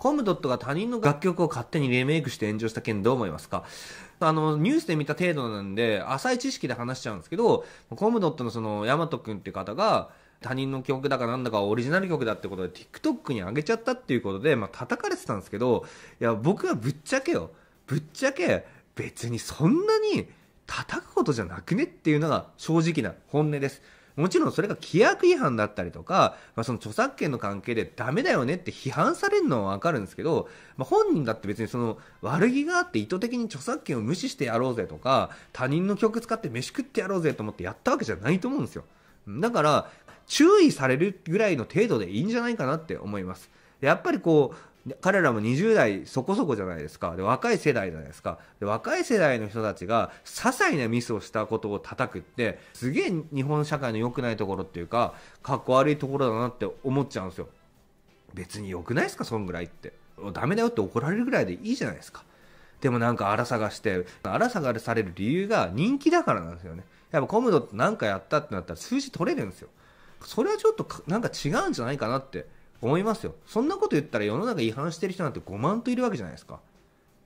コムドットが他人の楽曲を勝手にリメイクして炎上した件どう思いますかあの、ニュースで見た程度なんで、浅い知識で話しちゃうんですけど、コムドットのその、ヤマト君っていう方が、他人の曲だかなんだかオリジナル曲だってことで TikTok に上げちゃったっていうことで、まあ、叩かれてたんですけど、いや、僕はぶっちゃけよ。ぶっちゃけ、別にそんなに叩くことじゃなくねっていうのが正直な本音です。もちろんそれが規約違反だったりとか、まあ、その著作権の関係でダメだよねって批判されるのはわかるんですけど、まあ、本人だって別にその悪気があって意図的に著作権を無視してやろうぜとか、他人の曲使って飯食ってやろうぜと思ってやったわけじゃないと思うんですよ。だから、注意されるぐらいの程度でいいんじゃないかなって思います。やっぱりこう、彼らも20代そこそこじゃないですかで若い世代じゃないですかで若い世代の人たちが些細なミスをしたことを叩くってすげえ日本社会の良くないところっていうかかっこ悪いところだなって思っちゃうんですよ別に良くないですかそんぐらいってダメだよって怒られるぐらいでいいじゃないですかでもなんか荒探して荒探される理由が人気だからなんですよねやっぱコムドって何かやったってなったら数字取れるんですよそれはちょっとなんか違うんじゃないかなって思いますよそんなこと言ったら世の中違反してる人なんて5万といるわけじゃないですか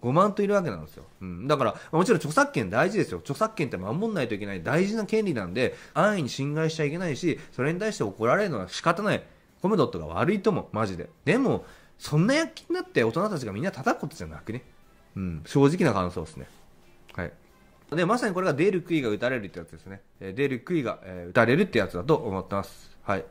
5万といるわけなんですよ、うん、だからもちろん著作権大事ですよ著作権って守んないといけない大事な権利なんで安易に侵害しちゃいけないしそれに対して怒られるのは仕方ないコムドットが悪いともマジででもそんな躍起になって大人たちがみんな叩くことじゃなくね、うん、正直な感想ですねはいでまさにこれが出る杭が打たれるってやつですね、え出る杭が、え打たれるってやつだと思ってますはい